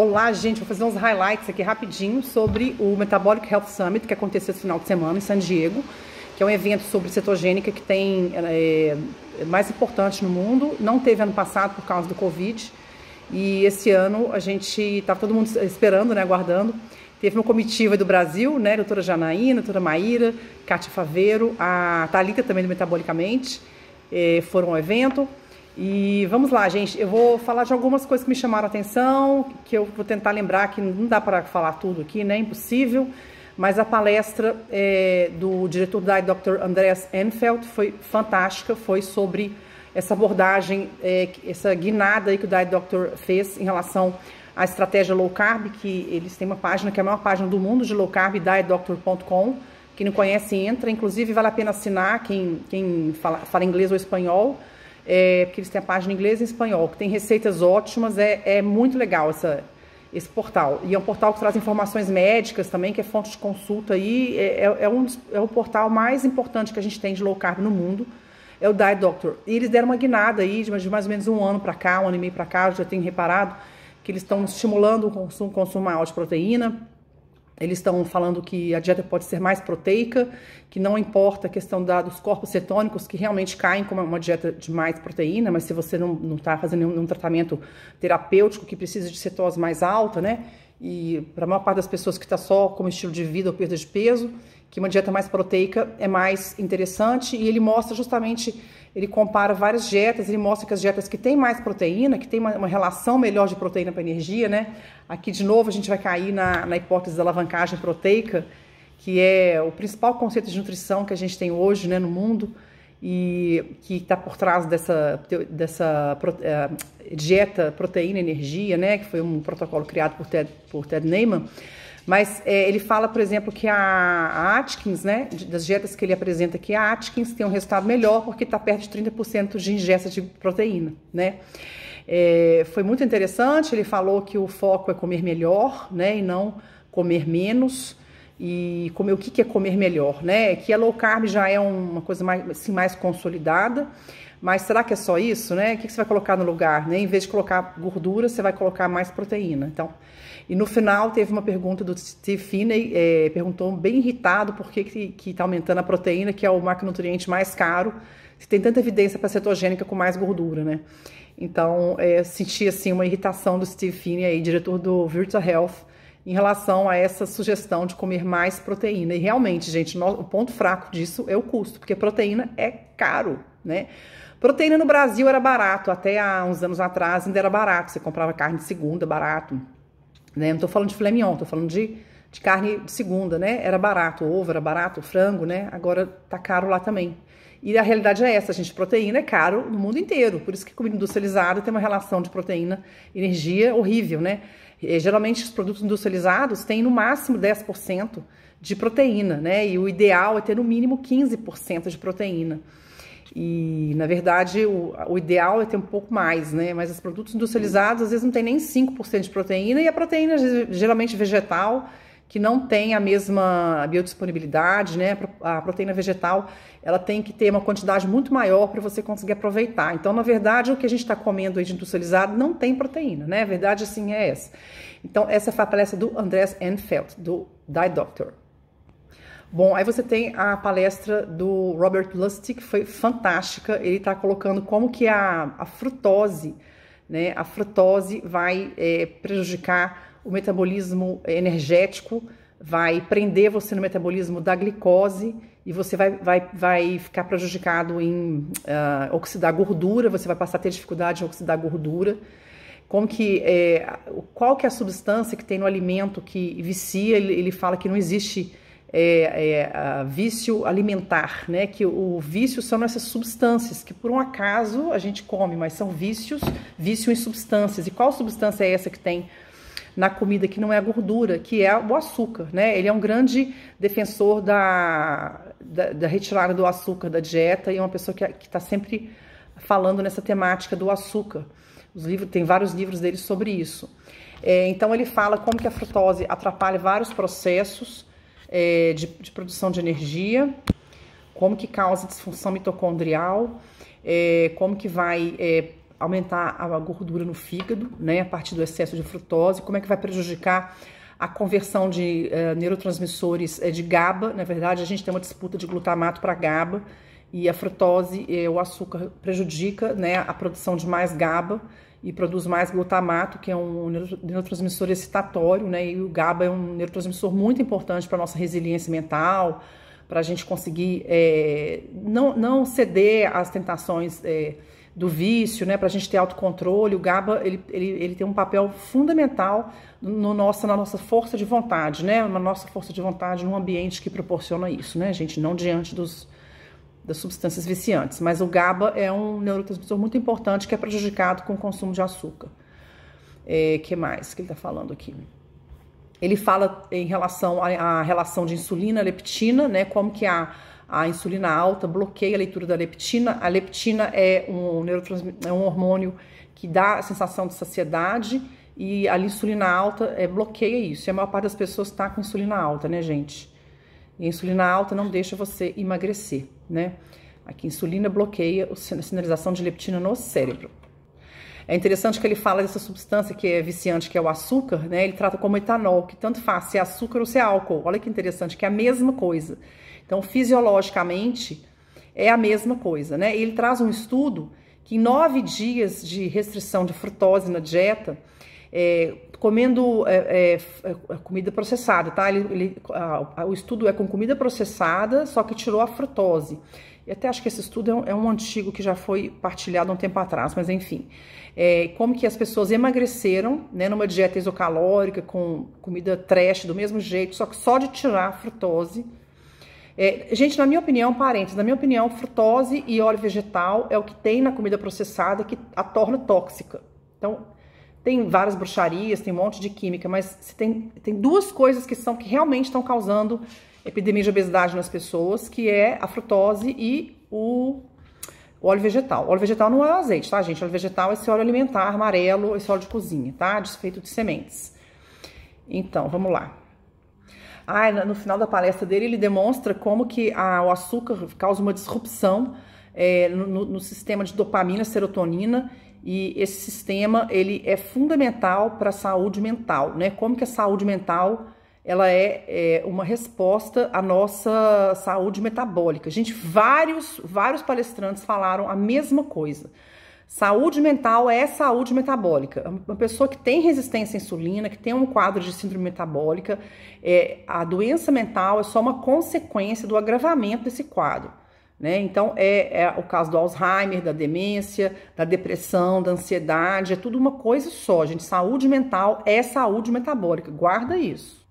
Olá, gente. Vou fazer uns highlights aqui rapidinho sobre o Metabolic Health Summit que aconteceu esse final de semana em San Diego, que é um evento sobre cetogênica que tem é, é mais importante no mundo. Não teve ano passado por causa do Covid. E esse ano a gente estava tá todo mundo esperando, né, aguardando. Teve uma comitiva do Brasil, né, doutora Janaína, doutora Maíra, Cátia Faveiro, a Talita também do Metabolicamente, é, foram ao evento. E vamos lá, gente. Eu vou falar de algumas coisas que me chamaram a atenção, que eu vou tentar lembrar que não dá para falar tudo aqui, né? Impossível. Mas a palestra é, do diretor da Dr. Andreas Enfeld foi fantástica, foi sobre essa abordagem, é, essa guinada aí que o Diet Doctor fez em relação à estratégia low carb, que eles têm uma página que é a maior página do mundo de low carb, dietdoctor.com. Quem não conhece, entra. Inclusive, vale a pena assinar, quem, quem fala, fala inglês ou espanhol, é, porque eles têm a página em inglês e em espanhol, que tem receitas ótimas, é, é muito legal essa, esse portal. E é um portal que traz informações médicas também, que é fonte de consulta aí, é, é, é um, é o portal mais importante que a gente tem de low carb no mundo, é o Diet Doctor. E eles deram uma guinada aí, de mais ou menos um ano para cá, um ano e meio para cá, eu já tenho reparado, que eles estão estimulando o consumo, consumo maior de proteína, eles estão falando que a dieta pode ser mais proteica, que não importa a questão da, dos corpos cetônicos, que realmente caem como uma dieta de mais proteína, mas se você não está fazendo nenhum, nenhum tratamento terapêutico que precisa de cetose mais alta, né? E para a maior parte das pessoas que está só como estilo de vida ou perda de peso, que uma dieta mais proteica é mais interessante e ele mostra justamente, ele compara várias dietas, ele mostra que as dietas que têm mais proteína, que tem uma, uma relação melhor de proteína para energia, né? Aqui de novo a gente vai cair na, na hipótese da alavancagem proteica, que é o principal conceito de nutrição que a gente tem hoje, né, no mundo e que está por trás dessa, dessa uh, dieta proteína energia, né, que foi um protocolo criado por Ted, por Ted Neyman. Mas é, ele fala, por exemplo, que a, Atkins, né, das dietas que ele apresenta aqui, a Atkins tem um resultado melhor porque está perto de 30% de ingesta de proteína, né? É, foi muito interessante, ele falou que o foco é comer melhor, né, e não comer menos e comer o que, que é comer melhor, né? É que a low carb já é uma coisa mais, assim, mais consolidada, mas será que é só isso, né? O que, que você vai colocar no lugar? Né? Em vez de colocar gordura, você vai colocar mais proteína. Então, e no final teve uma pergunta do Steve Finney, é, perguntou bem irritado por que está que, que tá aumentando a proteína, que é o macronutriente mais caro, se tem tanta evidência para cetogênica com mais gordura, né? Então, é, senti assim uma irritação do Steve Finney, aí, diretor do Virtual Health, em relação a essa sugestão de comer mais proteína. E realmente, gente, no, o ponto fraco disso é o custo, porque proteína é caro, né? Proteína no Brasil era barato, até há uns anos atrás ainda era barato. Você comprava carne de segunda, barato. Né? Não estou falando de filé mignon, estou falando de, de carne de segunda, né? Era barato, ovo era barato, frango, né? Agora tá caro lá também. E a realidade é essa, gente, proteína é caro no mundo inteiro, por isso que comida industrializada tem uma relação de proteína, energia horrível, né? E, é, geralmente os produtos industrializados têm no máximo 10% de proteína, né? E o ideal é ter no mínimo 15% de proteína. E, na verdade, o, o, ideal é ter um pouco mais, né? Mas os produtos industrializados, às vezes, não tem nem 5% de proteína, e a proteína, geralmente vegetal, que não tem a mesma biodisponibilidade, né? A proteína vegetal, ela tem que ter uma quantidade muito maior para você conseguir aproveitar. Então, na verdade, o que a gente está comendo aí de industrializado não tem proteína, né? A verdade, assim, é essa. Então, essa foi a palestra do Andrés Enfeld, do Die Doctor. Bom, aí você tem a palestra do Robert Lustig, que foi fantástica. Ele está colocando como que a, a frutose, né? A frutose vai é, prejudicar o metabolismo energético, vai prender você no metabolismo da glicose e você vai, vai, vai ficar prejudicado em uh, oxidar gordura, você vai passar a ter dificuldade em oxidar gordura como que é, qual que é a substância que tem no alimento que vicia, ele, ele fala que não existe é, é, vício alimentar, né? Que o, o vício são essas substâncias que por um acaso a gente come, mas são vícios, vício em substâncias. E qual substância é essa que tem na comida que não é a gordura, que é o açúcar, né? Ele é um grande defensor da, da, da retirada do açúcar da dieta e é uma pessoa que está sempre falando nessa temática do açúcar. Os livros, tem vários livros dele sobre isso. É, então ele fala como que a frutose atrapalha vários processos é, de, de, produção de energia, como que causa disfunção mitocondrial, é, como que vai é, aumentar a gordura no fígado, né, a partir do excesso de frutose, como é que vai prejudicar a conversão de uh, neurotransmissores é, de GABA, na verdade a gente tem uma disputa de glutamato para GABA, e a frutose, é, o açúcar, prejudica né, a produção de mais GABA, e produz mais glutamato, que é um neurotransmissor excitatório, né? E o GABA é um neurotransmissor muito importante para nossa resiliência mental, para a gente conseguir é, não, não ceder às tentações é, do vício, né? Para a gente ter autocontrole. O GABA ele, ele, ele tem um papel fundamental no nossa, na nossa força de vontade, né? Na nossa força de vontade num ambiente que proporciona isso, né, gente? Não diante dos das substâncias viciantes, mas o GABA é um neurotransmissor muito importante que é prejudicado com o consumo de açúcar. É, que mais que ele está falando aqui? Ele fala em relação à relação de insulina-leptina, né? Como que a, a insulina alta bloqueia a leitura da leptina. A leptina é um, é um hormônio que dá a sensação de saciedade e a insulina alta é, bloqueia isso. E a maior parte das pessoas está com insulina alta, né, gente? E a insulina alta não deixa você emagrecer, né? Aqui, insulina bloqueia a sinalização de leptina no cérebro. É interessante que ele fala dessa substância que é viciante, que é o açúcar, né? Ele trata como etanol, que tanto faz se é açúcar ou se é álcool. Olha que interessante, que é a mesma coisa. Então, fisiologicamente, é a mesma coisa, né? Ele traz um estudo que em nove dias de restrição de frutose na dieta, é, comendo é é, é, é, comida processada, tá? Ele, ele a, a, o estudo é com comida processada, só que tirou a frutose. E até acho que esse estudo é um, é um, antigo que já foi partilhado há um tempo atrás, mas enfim. É, como que as pessoas emagreceram, né, numa dieta isocalórica, com comida trash do mesmo jeito, só que só de tirar a frutose. É, gente, na minha opinião, parênteses, na minha opinião, frutose e óleo vegetal é o que tem na comida processada que a torna tóxica. Então, tem várias bruxarias, tem um monte de química, mas tem, tem duas coisas que são que realmente estão causando epidemia de obesidade nas pessoas, que é a frutose e o, o óleo vegetal. O óleo vegetal não é azeite, tá, gente? O óleo vegetal é esse óleo alimentar amarelo, esse óleo de cozinha, tá? Desfeito de sementes. Então, vamos lá. Ah, no final da palestra dele, ele demonstra como que a, o açúcar causa uma disrupção é, no, no, sistema de dopamina, serotonina e esse sistema ele é fundamental para a saúde mental, né? Como que a saúde mental ela é, é, uma resposta à nossa saúde metabólica. Gente, vários vários palestrantes falaram a mesma coisa. Saúde mental é saúde metabólica. Uma pessoa que tem resistência à insulina, que tem um quadro de síndrome metabólica, é, a doença mental é só uma consequência do agravamento desse quadro. Né? Então, é, é, o caso do Alzheimer, da demência, da depressão, da ansiedade, é tudo uma coisa só, gente. Saúde mental é saúde metabólica, guarda isso.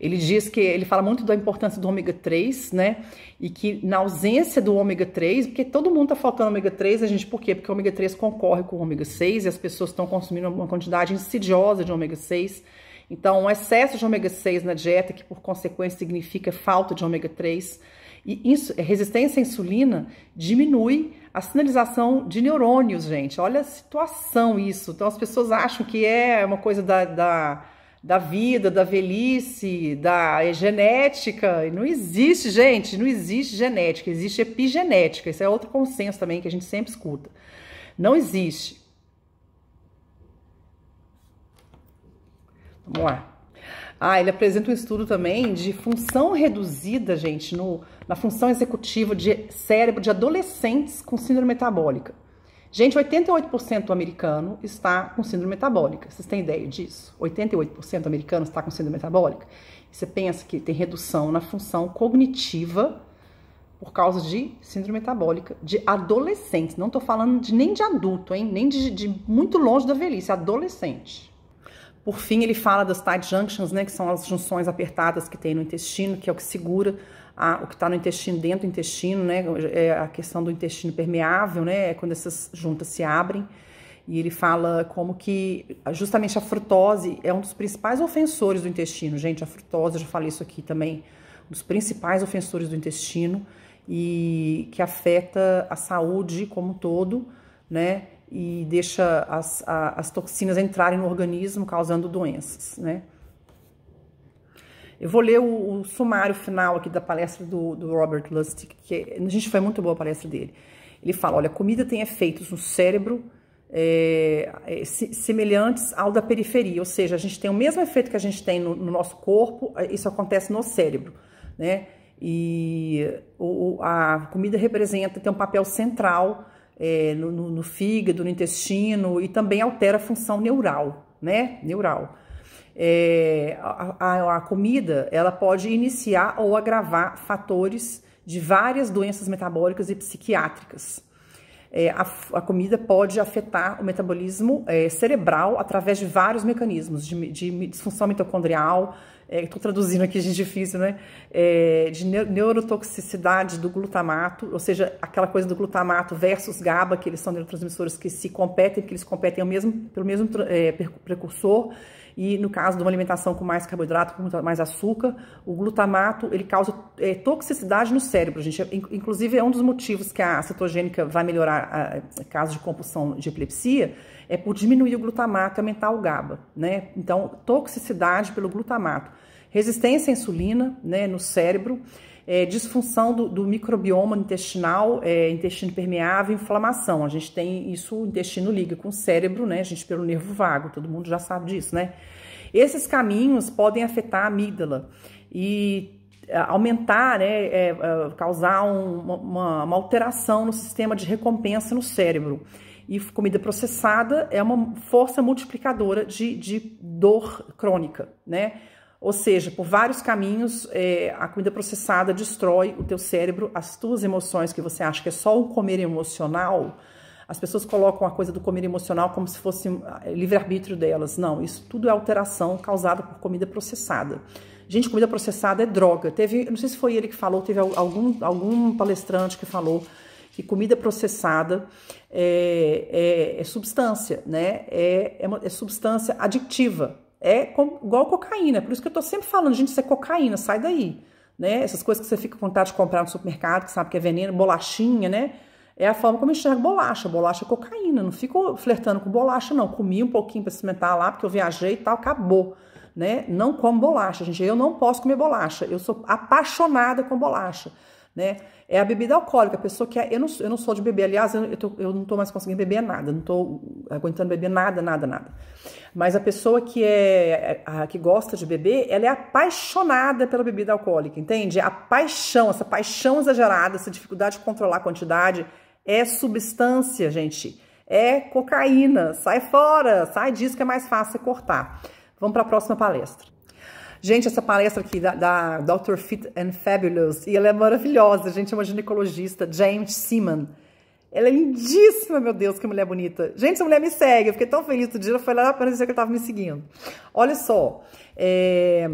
Ele diz que ele fala muito da importância do ômega 3, né? E que na ausência do ômega 3, porque todo mundo tá faltando ômega 3, a gente por quê? Porque o ômega 3 concorre com o ômega 6 e as pessoas estão consumindo uma quantidade insidiosa de ômega 6. Então, um excesso de ômega 6 na dieta, que por consequência significa falta de ômega 3, e isso, é, resistência à insulina diminui a sinalização de neurônios, gente. Olha a situação isso. Então as pessoas acham que é uma coisa da, da, da vida, da velhice, da é genética. Não existe, gente, não existe genética, existe epigenética. Isso é outro consenso também que a gente sempre escuta. Não existe. Vamos lá. Ah, ele apresenta um estudo também de função reduzida, gente, no, na função executiva de cérebro de adolescentes com síndrome metabólica. Gente, 88% do americano está com síndrome metabólica. Vocês têm ideia disso? 88% do americano está com síndrome metabólica. você pensa que tem redução na função cognitiva por causa de síndrome metabólica de adolescentes. Não estou falando de, nem de adulto, hein? Nem de, de muito longe da velhice, adolescente. Por fim, ele fala das tight junctions, né, que são as junções apertadas que tem no intestino, que é o que segura a, o que está no intestino dentro do intestino, né, é a questão do intestino permeável, né, é quando essas juntas se abrem. E ele fala como que justamente a frutose é um dos principais ofensores do intestino. Gente, a frutose, eu já falei isso aqui também, um dos principais ofensores do intestino e que afeta a saúde como um todo, né? e deixa as, a, as toxinas entrarem no organismo, causando doenças, né? Eu vou ler o, o sumário final aqui da palestra do, do Robert Lustig, que a gente foi muito boa a palestra dele. Ele fala, olha, a comida tem efeitos no cérebro, é, é, semelhantes ao da periferia, ou seja, a gente tem o mesmo efeito que a gente tem no, no nosso corpo, eh, isso acontece no cérebro, né? E o, a comida representa, tem um papel central é, no, no, no, fígado, no intestino e também altera a função neural, né? Neural. É, a, a, a comida ela pode iniciar ou agravar fatores de várias doenças metabólicas e psiquiátricas. É, a, a, comida pode afetar o metabolismo é, cerebral através de vários mecanismos, de, de disfunção mitocondrial, estou é, traduzindo aqui de difícil, né? É, de neurotoxicidade do glutamato, ou seja, aquela coisa do glutamato versus GABA, que eles são neurotransmissores que se competem, que eles competem mesmo, pelo mesmo é, precursor. E no caso de uma alimentação com mais carboidrato, com mais açúcar, o glutamato ele causa é, toxicidade no cérebro, gente. É, inclusive, é um dos motivos que a cetogênica vai melhorar a, caso de compulsão de epilepsia, é por diminuir o glutamato e aumentar o GABA, né? Então, toxicidade pelo glutamato. Resistência à insulina, né, no cérebro é, disfunção do, do, microbioma intestinal, é, intestino permeável, inflamação. A gente tem isso, intestino liga com o cérebro, né? A gente pelo nervo vago, todo mundo já sabe disso, né? Esses caminhos podem afetar a amígdala e é, aumentar, né, é, é causar um, uma, uma alteração no sistema de recompensa no cérebro. E comida processada é uma força multiplicadora de, de dor crônica, né? Ou seja, por vários caminhos, é, a comida processada destrói o teu cérebro, as tuas emoções que você acha que é só o comer emocional. As pessoas colocam a coisa do comer emocional como se fosse hum, livre-arbítrio delas. Não, isso tudo é alteração causada por comida processada. Gente, comida processada é droga. Teve, não sei se foi ele que falou, teve algum, algum palestrante que falou que comida processada é, é, é substância, né? É, é, é substância aditiva é com, igual cocaína. É por isso que eu tô sempre falando, gente, isso é cocaína, sai daí. Né? Essas coisas que você fica com vontade de comprar no supermercado, que sabe que é veneno, bolachinha, né? É a forma como eu enxergo bolacha. Bolacha é cocaína. Não fico flertando com bolacha, não. Comi um pouquinho para cimentar lá, porque eu viajei e tal, acabou. Né? Não como bolacha, gente. Eu não posso comer bolacha. Eu sou apaixonada com bolacha. Né? É a bebida alcoólica, a pessoa que. É, eu, não, eu não sou de beber, aliás, eu, eu, tô, eu não estou mais conseguindo beber nada, não estou aguentando beber nada, nada, nada. Mas a pessoa que é, é a, que gosta de beber, ela é apaixonada pela bebida alcoólica, entende? É a paixão, essa paixão exagerada, essa dificuldade de controlar a quantidade é substância, gente. É cocaína. Sai fora, sai disso que é mais fácil cortar. Vamos para a próxima palestra. Gente, essa palestra aqui da, da Dr. Fit and Fabulous, e ela é maravilhosa, gente, é uma ginecologista, James Seaman. Ela é lindíssima, meu Deus, que mulher bonita. Gente, essa mulher me segue. Eu fiquei tão feliz do dia. foi lá para dizer que ela estava me seguindo. Olha só. É,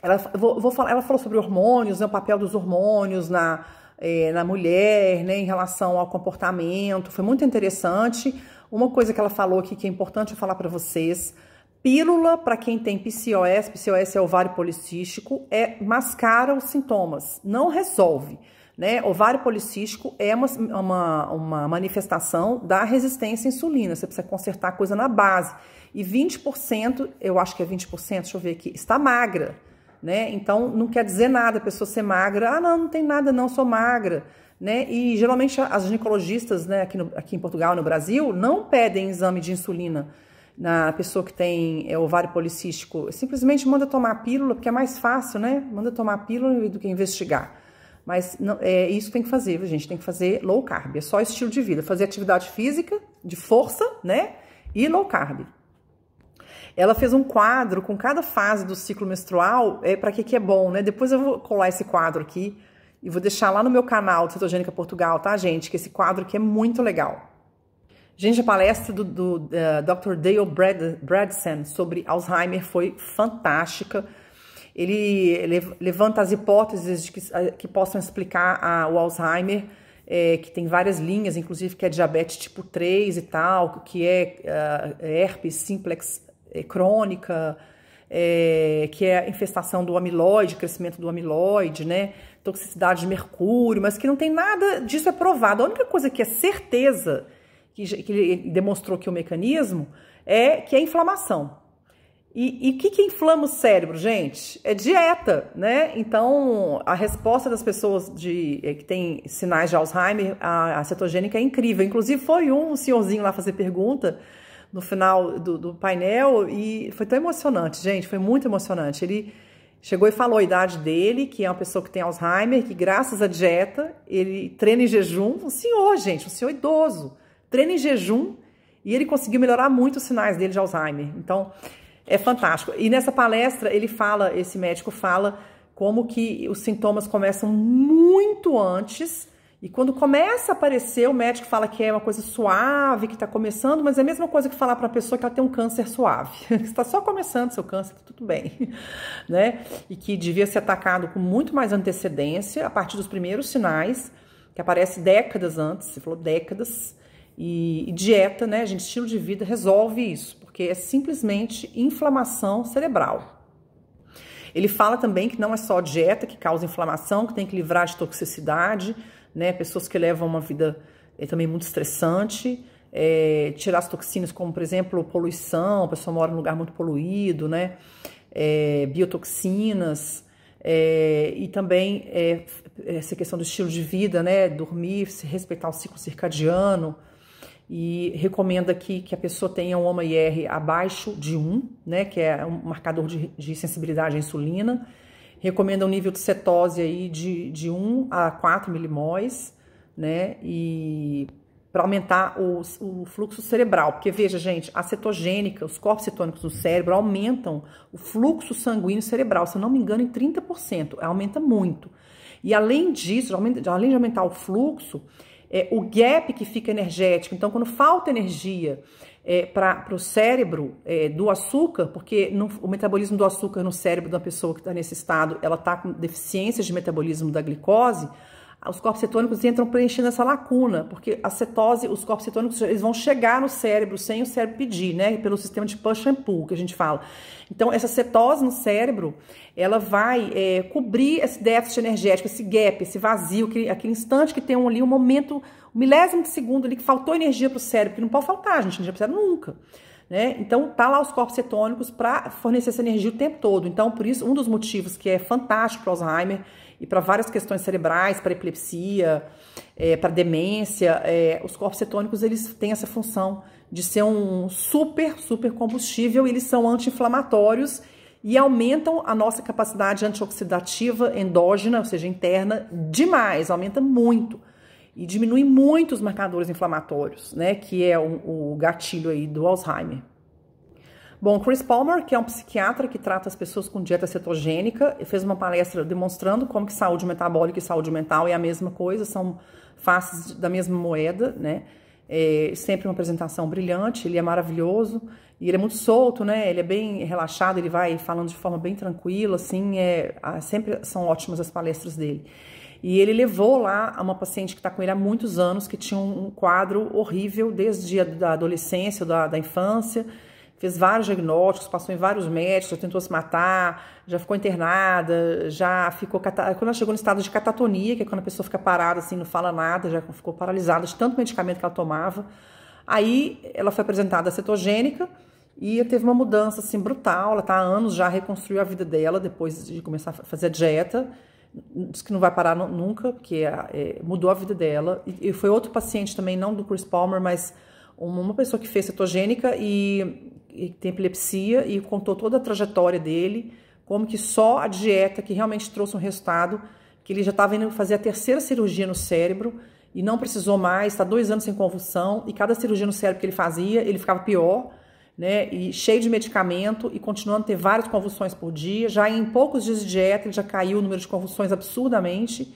ela, vou, vou, falar, ela falou sobre hormônios, né, o papel dos hormônios na, é, na mulher, né, em relação ao comportamento. Foi muito interessante. Uma coisa que ela falou aqui que é importante eu falar para vocês. Pílula para quem tem PCOS, PCOS é ovário policístico, é mascara os sintomas, não resolve. Né? Ovário policístico é uma, uma, uma manifestação da resistência à insulina. Você precisa consertar a coisa na base. E 20%, eu acho que é 20%, deixa eu ver aqui, está magra. Né? Então, não quer dizer nada a pessoa ser magra. Ah, não, não tem nada, não, sou magra. Né? E geralmente as ginecologistas né, aqui, no, aqui em Portugal, no Brasil, não pedem exame de insulina na pessoa que tem é, ovário policístico. Simplesmente manda tomar pílula, porque é mais fácil, né? Manda tomar pílula do que investigar. Mas não, é isso que tem que fazer, a gente tem que fazer low carb, é só estilo de vida, fazer atividade física, de força, né? E low carb. Ela fez um quadro com cada fase do ciclo menstrual, é para que que é bom, né? Depois eu vou colar esse quadro aqui e vou deixar lá no meu canal Cetogênica Portugal, tá, gente? Que esse quadro aqui é muito legal. Gente, a palestra do, do uh, Dr. Dale Bradson sobre Alzheimer foi fantástica ele levanta as hipóteses que, que, possam explicar a, o Alzheimer, é, que tem várias linhas, inclusive que é diabetes tipo 3 e tal, que é uh, herpes simplex é, crônica, é, que é a infestação do amiloide, crescimento do amiloide, né? Toxicidade de mercúrio, mas que não tem nada disso é provado. A única coisa que é certeza que, que ele demonstrou que é o mecanismo é que é inflamação. E o que, que inflama o cérebro, gente? É dieta, né? Então, a resposta das pessoas de, eh, que têm sinais de Alzheimer à, cetogênica é incrível. Inclusive, foi um senhorzinho lá fazer pergunta no final do, do, painel e foi tão emocionante, gente, foi muito emocionante. Ele chegou e falou a idade dele, que é uma pessoa que tem Alzheimer, que graças à dieta ele treina em jejum. Um senhor, gente, um senhor idoso, treina em jejum e ele conseguiu melhorar muito os sinais dele de Alzheimer. Então, é fantástico. E nessa palestra ele fala, esse médico fala como que os sintomas começam muito antes e quando começa a aparecer, o médico fala que é uma coisa suave, que está começando, mas é a mesma coisa que falar para a pessoa que ela tem um câncer suave. está só começando seu câncer, tá tudo bem. Né? E que devia ser atacado com muito mais antecedência, a partir dos primeiros sinais, que aparece décadas antes, você falou décadas, e, e dieta, né, gente, estilo de vida resolve isso porque é simplesmente inflamação cerebral. Ele fala também que não é só dieta que causa inflamação, que tem que livrar de toxicidade, né? Pessoas que levam uma vida é, também muito estressante, é, tirar as toxinas, como por exemplo poluição, a pessoa mora em um lugar muito poluído, né? É, biotoxinas. É, e também é, essa questão do estilo de vida, né? Dormir, respeitar o ciclo circadiano, e recomenda que, que a pessoa tenha um OMA-IR abaixo de 1, né, que é um marcador de, de sensibilidade à insulina. Recomenda um nível de cetose aí de, de 1 a 4 milimóis, né, e para aumentar o, o, fluxo cerebral. Porque veja, gente, a cetogênica, os corpos cetônicos no cérebro aumentam o fluxo sanguíneo cerebral, se eu não me engano, em 30%. Aumenta muito. E além disso, além de aumentar o fluxo, é, o gap que fica energético. Então, quando falta energia é, para o cérebro é, do açúcar, porque no, o metabolismo do açúcar no cérebro da pessoa que está nesse estado, ela está com deficiências de metabolismo da glicose, os corpos cetônicos entram preenchendo essa lacuna, porque a cetose, os corpos cetônicos, eles vão chegar no cérebro sem o cérebro pedir, né? Pelo sistema de push and pull que a gente fala. Então, essa cetose no cérebro, ela vai é, cobrir esse déficit energético, esse gap, esse vazio, que, aquele instante que tem ali um momento, um milésimo de segundo ali que faltou energia para o cérebro, que não pode faltar, gente, não precisa nunca. Né? Então, tá lá os corpos cetônicos para fornecer essa energia o tempo todo. Então, por isso, um dos motivos que é fantástico para o Alzheimer e para várias questões cerebrais, para epilepsia, é, para demência, é, os corpos cetônicos eles têm essa função de ser um super, super combustível, eles são anti-inflamatórios e aumentam a nossa capacidade antioxidativa endógena, ou seja, interna, demais, aumenta muito. E diminui muito os marcadores inflamatórios, né? Que é o, o gatilho aí do Alzheimer. Bom, Chris Palmer, que é um psiquiatra que trata as pessoas com dieta cetogênica, fez uma palestra demonstrando como que saúde metabólica e saúde mental é a mesma coisa, são faces da mesma moeda, né? É sempre uma apresentação brilhante, ele é maravilhoso e ele é muito solto, né? Ele é bem relaxado, ele vai falando de forma bem tranquila, assim, é, sempre são ótimas as palestras dele. E ele levou lá uma paciente que está com ele há muitos anos, que tinha um quadro horrível desde a da adolescência, da, da infância, fez vários diagnósticos, passou em vários médicos, já tentou se matar, já ficou internada, já ficou. Quando ela chegou no estado de catatonia, que é quando a pessoa fica parada, assim, não fala nada, já ficou paralisada de tanto medicamento que ela tomava. Aí ela foi apresentada cetogênica e teve uma mudança assim brutal. Ela tá há anos já reconstruiu a vida dela depois de começar a fazer a dieta. Diz que não vai parar nunca, porque ah, é, mudou a vida dela. E, e foi outro paciente também, não do Chris Palmer, mas uma pessoa que fez cetogênica e tem epilepsia e contou toda a trajetória dele, como que só a dieta que realmente trouxe um resultado, que ele já estava indo fazer a terceira cirurgia no cérebro e não precisou mais, está dois anos sem convulsão e cada cirurgia no cérebro que ele fazia, ele ficava pior, né? E cheio de medicamento e continuando a ter várias convulsões por dia. Já em poucos dias de dieta, ele já caiu o número de convulsões absurdamente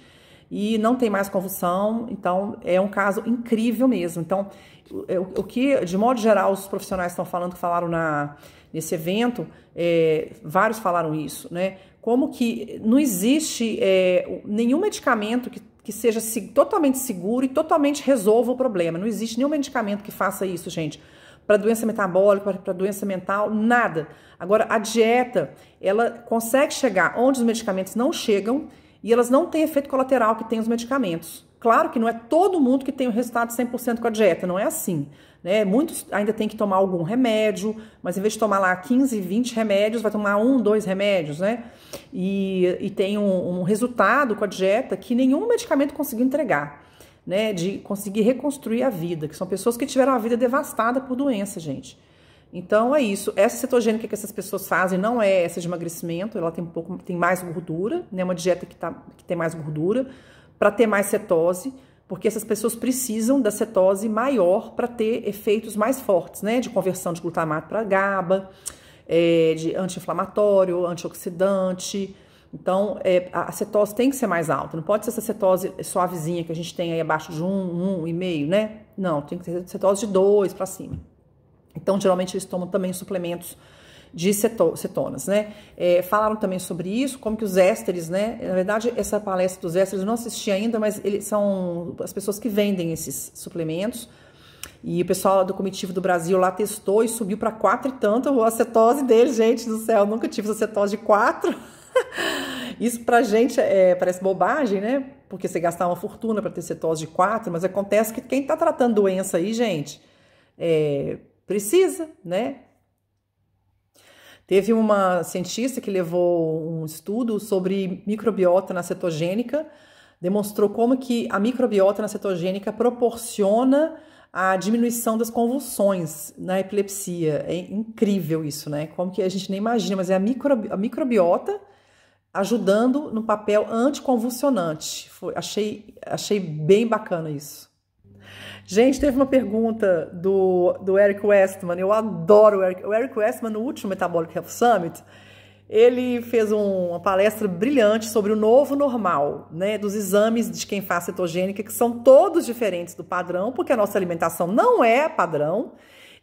e não tem mais convulsão. Então, é um caso incrível mesmo. Então, o, é, o que, de modo geral, os profissionais estão falando, que falaram na, nesse evento, é, vários falaram isso, né? Como que não existe é, nenhum medicamento que, que seja se, totalmente seguro e totalmente resolva o problema. Não existe nenhum medicamento que faça isso, gente para doença metabólica, para doença mental, nada. Agora, a dieta, ela consegue chegar onde os medicamentos não chegam e elas não têm efeito colateral que tem os medicamentos. Claro que não é todo mundo que tem o resultado 100% com a dieta, não é assim. Né? Muitos ainda tem que tomar algum remédio, mas em vez de tomar lá 15, 20 remédios, vai tomar um, dois remédios, né? E, e tem um, um resultado com a dieta que nenhum medicamento conseguiu entregar. Né, de conseguir reconstruir a vida, que são pessoas que tiveram a vida devastada por doença, gente. Então é isso. Essa cetogênica que essas pessoas fazem não é essa de emagrecimento, ela tem um pouco, tem mais gordura, né? É uma dieta que, tá, que tem mais gordura para ter mais cetose, porque essas pessoas precisam da cetose maior para ter efeitos mais fortes, né? De conversão de glutamato para GABA, é, de anti-inflamatório, antioxidante. Então, é, a cetose tem que ser mais alta. Não pode ser essa cetose suavezinha que a gente tem aí abaixo de um, um, e meio, né? Não, tem que ser cetose de dois para cima. Então, geralmente, eles tomam também suplementos de cetonas, né? É, falaram também sobre isso, como que os ésteres, né? Na verdade, essa palestra dos ésteres eu não assisti ainda, mas eles são as pessoas que vendem esses suplementos. E o pessoal do Comitivo do Brasil lá testou e subiu para quatro e tanto a cetose dele, gente do céu, nunca tive essa cetose de quatro. Isso pra gente é, parece bobagem, né? Porque você gastar uma fortuna para ter cetose de quatro, mas acontece que quem está tratando doença aí, gente, é, precisa, né? Teve uma cientista que levou um estudo sobre microbiota na cetogênica, demonstrou como que a microbiota na cetogênica proporciona a diminuição das convulsões na epilepsia. É incrível isso, né? Como que a gente nem imagina, mas é a, a microbiota ajudando no papel anticonvulsionante. Foi, achei, achei bem bacana isso. Gente, teve uma pergunta do, do Eric Westman. Eu adoro o Eric, o Eric Westman no último Metabolic Health Summit. Ele fez um, uma palestra brilhante sobre o novo normal, né? Dos exames de quem faz cetogênica, que são todos diferentes do padrão, porque a nossa alimentação não é padrão.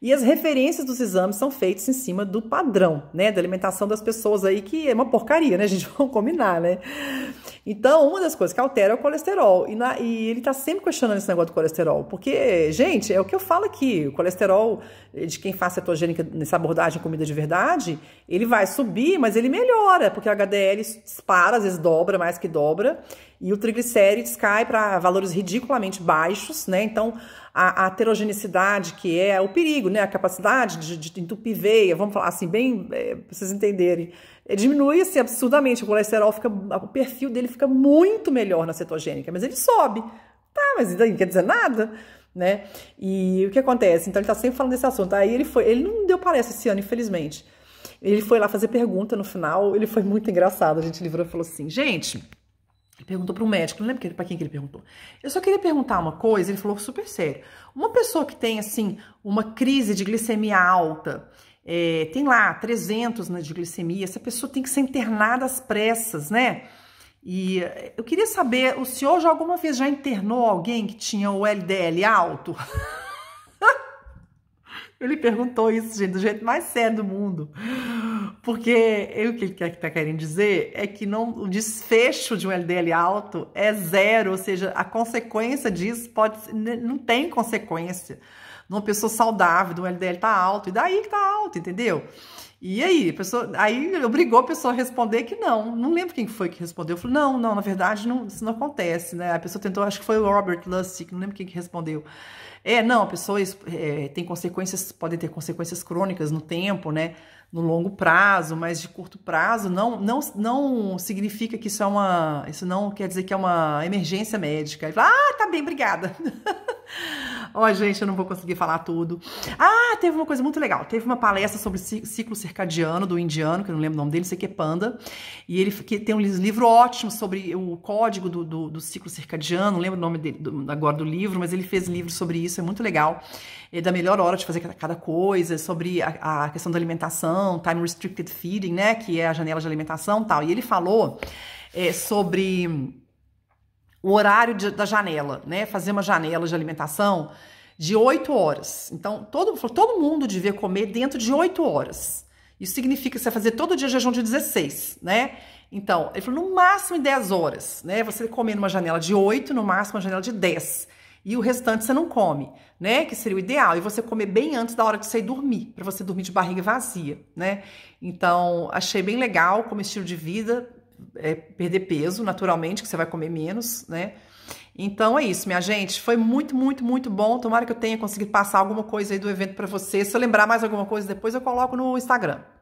E as referências dos exames são feitas em cima do padrão, né? Da alimentação das pessoas aí, que é uma porcaria, né, a gente? vai combinar, né? Então, uma das coisas que altera é o colesterol. E, na, e ele está sempre questionando esse negócio do colesterol. Porque, gente, é o que eu falo aqui: o colesterol de quem faz cetogênica nessa abordagem comida de verdade, ele vai subir, mas ele melhora, porque o HDL dispara, às vezes dobra, mais que dobra, e o triglicérides cai para valores ridiculamente baixos, né? Então, a, a heterogeneidade que é, o perigo, né? A capacidade de, de entupir veia, vamos falar assim, bem, é, para vocês entenderem. Ele é, diminui assim absurdamente, o colesterol fica, o perfil dele fica muito melhor na cetogênica, mas ele sobe. Tá, mas daí não quer dizer nada né? E o que acontece? Então ele tá sempre falando desse assunto. Aí ele foi, ele não deu palestra esse ano, infelizmente. Ele foi lá fazer pergunta no final, ele foi muito engraçado. A gente livrou e falou assim: "Gente, perguntou para o médico, não lembro para quem que ele perguntou. Eu só queria perguntar uma coisa, ele falou super sério. Uma pessoa que tem, assim, uma crise de glicemia alta, é, tem lá 300 né, de glicemia, essa pessoa tem que ser internada às pressas, né? E eh, eu queria saber, o senhor já alguma vez já internou alguém que tinha o LDL alto? ele perguntou isso, gente, do jeito mais sério do mundo. Porque eu, o que ele está querendo dizer é que não, o desfecho de um LDL alto é zero, ou seja, a consequência disso pode, né, não tem consequência. Numa pessoa saudável, um LDL está alto, e daí que está alto, entendeu? E aí, pessoa, aí obrigou a pessoa a responder que não. Não lembro quem foi que respondeu. Eu falei, não, não, na verdade não, isso não acontece, né? A pessoa tentou, acho que foi o Robert Lustig, não lembro quem que respondeu. É, não, a pessoa é, tem consequências, podem ter consequências crônicas no tempo, né? No longo prazo, mas de curto prazo não, não, não significa que isso é uma. Isso não quer dizer que é uma emergência médica. Ele fala, ah, tá bem, obrigada. Ó, oh, gente, eu não vou conseguir falar tudo. Ah, teve uma coisa muito legal. Teve uma palestra sobre ciclo circadiano do indiano, que eu não lembro o nome dele, sei que é Panda. E ele que tem um livro ótimo sobre o código do, do, do ciclo circadiano, não lembro o nome dele, do, agora do livro, mas ele fez livro sobre isso, é muito legal. É da melhor hora de fazer cada coisa, é sobre a, a questão da alimentação, time restricted feeding, né? Que é a janela de alimentação tal. E ele falou é, sobre o horário de, da janela, né? Fazer uma janela de alimentação de 8 horas. Então, todo, todo mundo devia comer dentro de 8 horas. Isso significa você fazer todo dia jejum de 16, né? Então, ele falou no máximo em 10 horas, né? Você comer numa janela de 8, no máximo uma janela de 10. E o restante você não come, né? Que seria o ideal. E você comer bem antes da hora de você ir dormir, para você dormir de barriga vazia, né? Então, achei bem legal como estilo de vida, é, perder peso, naturalmente, que você vai comer menos, né? Então é isso, minha gente. Foi muito, muito, muito bom. Tomara que eu tenha conseguido passar alguma coisa aí do evento para vocês. Se eu lembrar mais alguma coisa depois, eu coloco no Instagram.